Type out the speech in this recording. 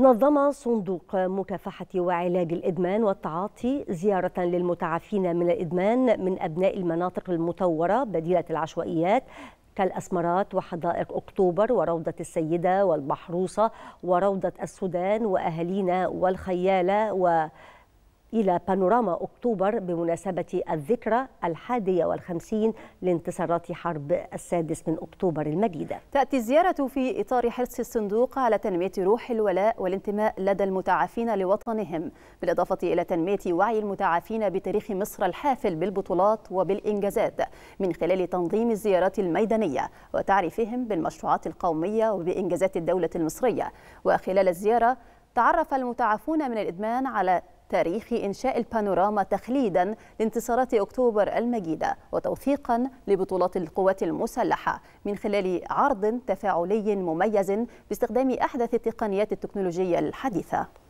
نظم صندوق مكافحة وعلاج الإدمان والتعاطي زيارة للمتعافين من الإدمان من أبناء المناطق المطورة بديلة العشوائيات كالأسمرات وحدائق أكتوبر وروضة السيدة والبحروسة وروضة السودان وأهالينا والخيالة و إلى بانوراما أكتوبر بمناسبة الذكرى الحادية والخمسين لانتصارات حرب السادس من أكتوبر المجيدة تأتي الزيارة في إطار حرص الصندوق على تنمية روح الولاء والانتماء لدى المتعافين لوطنهم بالإضافة إلى تنمية وعي المتعافين بتاريخ مصر الحافل بالبطولات وبالإنجازات من خلال تنظيم الزيارات الميدانية وتعريفهم بالمشروعات القومية وبإنجازات الدولة المصرية وخلال الزيارة تعرف المتعافون من الإدمان على تاريخ إنشاء البانوراما تخليدا لانتصارات أكتوبر المجيدة وتوثيقا لبطولات القوات المسلحة من خلال عرض تفاعلي مميز باستخدام أحدث التقنيات التكنولوجية الحديثة